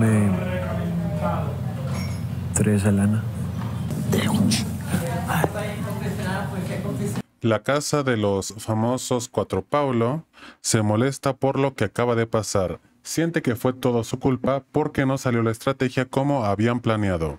Me tres a lana. La casa de los famosos Cuatro Paulo se molesta por lo que acaba de pasar. Siente que fue todo su culpa porque no salió la estrategia como habían planeado.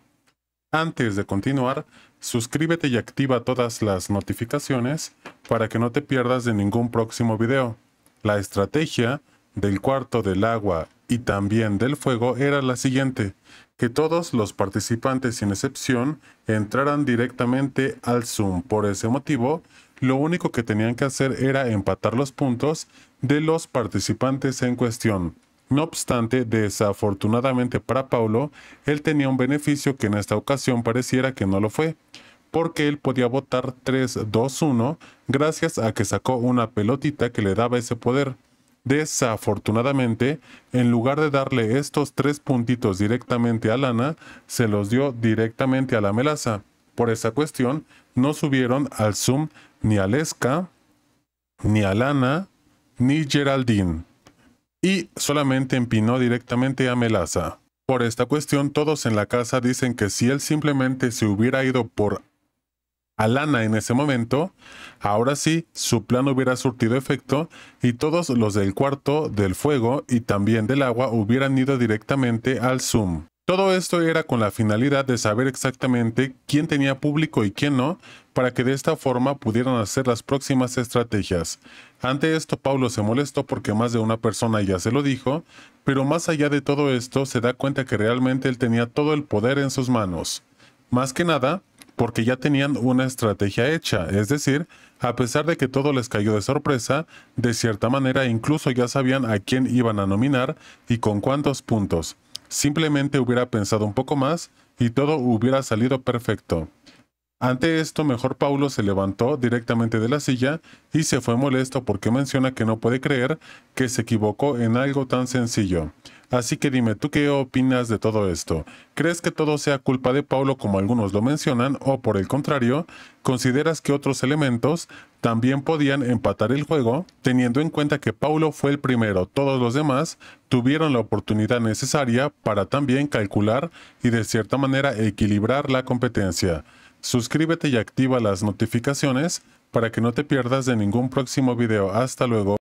Antes de continuar, suscríbete y activa todas las notificaciones para que no te pierdas de ningún próximo video. La estrategia del cuarto del agua y también del fuego era la siguiente, que todos los participantes sin excepción entraran directamente al Zoom. Por ese motivo, lo único que tenían que hacer era empatar los puntos de los participantes en cuestión. No obstante, desafortunadamente para Paulo, él tenía un beneficio que en esta ocasión pareciera que no lo fue, porque él podía votar 3-2-1 gracias a que sacó una pelotita que le daba ese poder. Desafortunadamente, en lugar de darle estos tres puntitos directamente a Lana, se los dio directamente a la melaza. Por esa cuestión, no subieron al Zoom ni a Lesca, ni a Lana, ni Geraldine. Y solamente empinó directamente a Melaza. Por esta cuestión, todos en la casa dicen que si él simplemente se hubiera ido por a lana en ese momento, ahora sí su plan hubiera surtido efecto y todos los del cuarto, del fuego y también del agua hubieran ido directamente al Zoom. Todo esto era con la finalidad de saber exactamente quién tenía público y quién no, para que de esta forma pudieran hacer las próximas estrategias. Ante esto, Pablo se molestó porque más de una persona ya se lo dijo, pero más allá de todo esto, se da cuenta que realmente él tenía todo el poder en sus manos. Más que nada, porque ya tenían una estrategia hecha, es decir, a pesar de que todo les cayó de sorpresa, de cierta manera incluso ya sabían a quién iban a nominar y con cuántos puntos. Simplemente hubiera pensado un poco más y todo hubiera salido perfecto. Ante esto, mejor Paulo se levantó directamente de la silla y se fue molesto porque menciona que no puede creer que se equivocó en algo tan sencillo. Así que dime, ¿tú qué opinas de todo esto? ¿Crees que todo sea culpa de Paulo como algunos lo mencionan o por el contrario, consideras que otros elementos también podían empatar el juego, teniendo en cuenta que Paulo fue el primero, todos los demás tuvieron la oportunidad necesaria para también calcular y de cierta manera equilibrar la competencia? Suscríbete y activa las notificaciones para que no te pierdas de ningún próximo video. Hasta luego.